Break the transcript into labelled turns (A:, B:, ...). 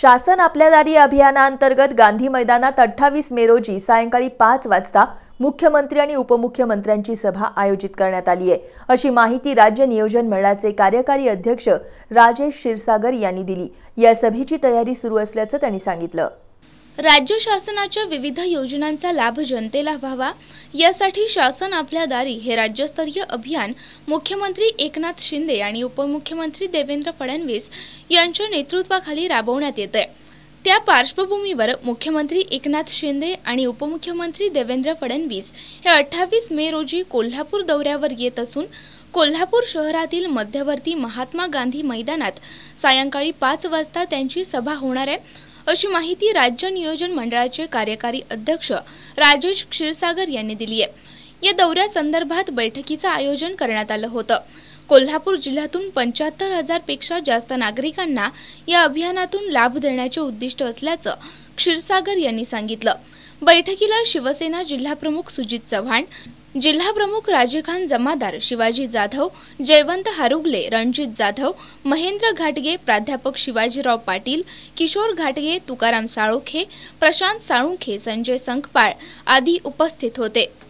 A: शासन आपल्या दारी अभियानाअंतर्गत गांधी मैदानात अठ्ठावीस मे रोजी सायंकाळी पाच वाजता मुख्यमंत्री आणि उपमुख्यमंत्र्यांची सभा आयोजित करण्यात आली आहे अशी माहिती राज्य नियोजन मंडळाचे कार्यकारी अध्यक्ष राजेश क्षीरसागर यांनी दिली या सभेची तयारी सुरू असल्याचं त्यांनी सांगितलं
B: राज्य शासनाच्या विविध योजनांचा लाभ जनतेला व्हावा यासाठी शासन आपल्या दारी हे राज्यस्तरीय अभियान मुख्यमंत्री एकनाथ शिंदे आणि उपमुख्यमंत्री देवेंद्र फडणवीस यांच्या नेतृत्वाखाली राबवण्यात येत आहे त्या पार्श्वभूमीवर मुख्यमंत्री एकनाथ शिंदे आणि उपमुख्यमंत्री देवेंद्र फडणवीस हे अठ्ठावीस मे रोजी कोल्हापूर दौऱ्यावर येत असून कोल्हापूर शहरातील मध्यवर्ती महात्मा गांधी मैदानात सायंकाळी पाच वाजता त्यांची सभा होणार आहे अशी माहिती राज्य नियोजन मंडळाचे कार्यकारी अध्यक्ष राजेश क्षीरसागर यांनी दिली आहे या संदर्भात बैठकीचं आयोजन करण्यात आलं होतं कोल्हापूर जिल्ह्यातून पंच्याहत्तर पेक्षा जास्त नागरिकांना या अभियानातून लाभ देण्याचे उद्दिष्ट असल्याचं क्षीरसागर यांनी सांगितलं बैठकीला शिवसेना जिल्हाप्रमुख सुजित चव्हाण जिल्हाप्रमुख राजेखान जमादार शिवाजी जाधव जयवंत हारुगले रणजित जाधव महेंद्र घाटगे प्राध्यापक शिवाजीराव पाटील किशोर घाटगे तुकाराम साळुखे प्रशांत साळुंखे संजय संखपाळ आदी उपस्थित होते